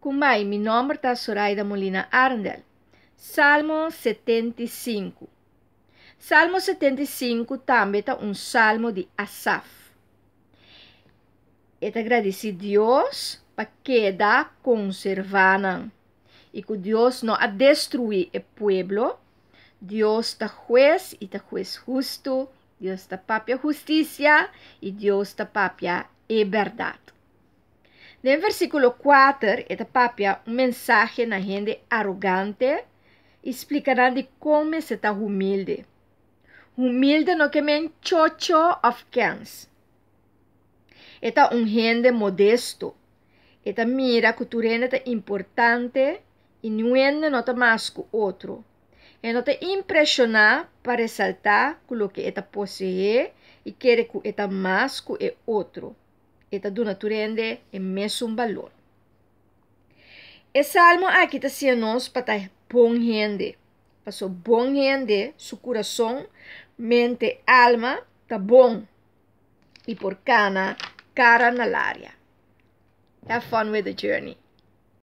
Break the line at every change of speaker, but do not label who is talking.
Cumbai, meu nome está Zoraida Molina Arndel. Salmo 75. Salmo 75 também está um salmo de Asaf. Ele a Deus para que dá conservana e que Deus não a destruir o povo. Deus está juez e está juez justo. Deus está papia justiça e Deus está papia e verdade. el versículo 4 está papia un mensaje la gente arrogante explicará de cómo se está humilde. Humilde no que men chocho of cans. Está un gente modesto. Está mira que tu importante y no está más que otro. E no te impresiona para resaltar con lo que posee y quiere que está más que otro. ita duna turende e messo um valor. E salmo aqui está sendo nós para estar bom para ser bom gente, seu coração, mente, alma, está bom. E por cana, cara na lária. Have fun with the journey.